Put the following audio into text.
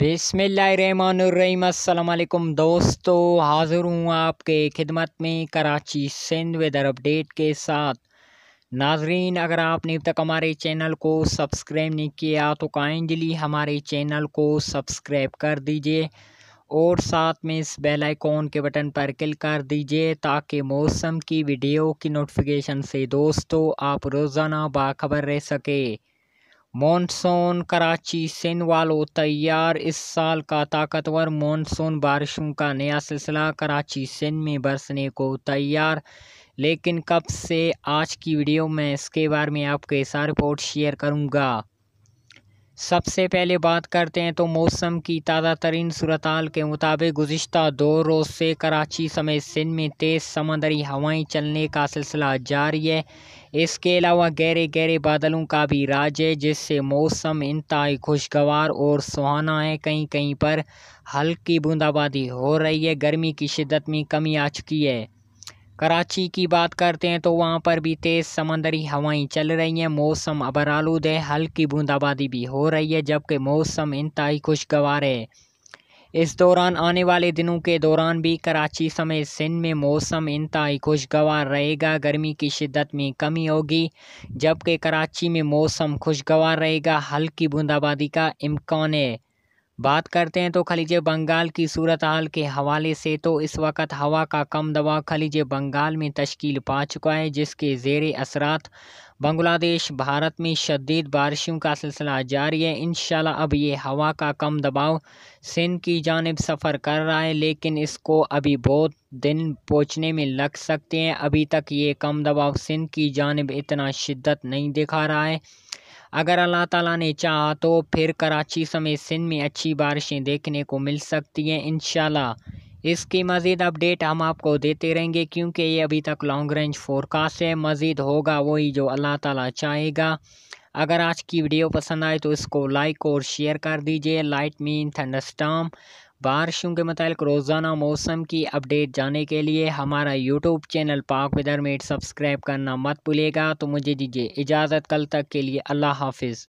बिसमीम दोस्तों हाज़िर हूँ आपके खिदमत में कराची सिंध वेदर अपडेट के साथ नाजरीन अगर आपने अब तक हमारे चैनल को सब्सक्राइब नहीं किया तो काइंडली हमारे चैनल को सब्सक्राइब कर दीजिए और साथ में इस बेल आइकॉन के बटन पर क्लिक कर दीजिए ताकि मौसम की वीडियो की नोटिफिकेशन से दोस्तों आप रोज़ाना बाखबर रह सके मानसून कराची सिंध वालों तैयार इस साल का ताकतवर मानसून बारिशों का नया सिलसिला कराची सिंध में बरसने को तैयार लेकिन कब से आज की वीडियो में इसके बारे में आपके साथ रिपोर्ट शेयर करूंगा सबसे पहले बात करते हैं तो मौसम की ताज़ा तरीन सूरत के मुताबिक गुज्त दो रोज़ से कराची समेत सिंध में तेज़ समंदरी हवाएं चलने का सिलसिला जारी है इसके अलावा गहरे गहरे बादलों का भी राज है जिससे मौसम इंतहाई खुशगवार और सुहाना है कहीं कहीं पर हल्की बूंदाबांदी हो रही है गर्मी की शिदत में कमी आ चुकी है कराची की बात करते हैं तो वहाँ पर भी तेज़ समंदरी हवाएं चल रही हैं मौसम अबर आलूद है हल्की बूंदाबांदी भी हो रही है जबकि मौसम इंतहाई खुशगवार है इस दौरान आने वाले दिनों के दौरान भी कराची समेत सिंध में मौसम इंतहाई खुशगवार रहेगा गर्मी की शिद्दत में कमी होगी जबकि कराची में मौसम खुशगवार रहेगा हल्की बूंदाबांदी का इम्कान है बात करते हैं तो खलीज बंगाल की सूरत हाल के हवाले से तो इस वक्त हवा का कम दबाव खलीज बंगाल में तश्कील पा चुका है जिसके जेर असरात बांग्लादेश भारत में शदीद बारिशों का सिलसिला जारी है इन अब ये हवा का कम दबाव सिंध की जानब सफ़र कर रहा है लेकिन इसको अभी बहुत दिन पहुँचने में लग सकते हैं अभी तक ये कम दबाव सिंध की जानब इतना शिद्दत नहीं दिखा रहा है अगर अल्लाह ताला ने चाहा तो फिर कराची समेत सिंध में अच्छी बारिशें देखने को मिल सकती हैं इन इसकी मज़ीद अपडेट हम आपको देते रहेंगे क्योंकि ये अभी तक लॉन्ग रेंज फोरकास्ट है मज़ीद होगा वही जो अल्लाह ताला चाहेगा अगर आज की वीडियो पसंद आए तो इसको लाइक और शेयर कर दीजिए लाइट मीन थंडस्टाम बारिशों के मतलब रोज़ाना मौसम की अपडेट जाने के लिए हमारा यूट्यूब चैनल पाक विदर मेट सब्सक्राइब करना मत भूलेगा तो मुझे दीजिए इजाज़त कल तक के लिए अल्लाह हाफिज़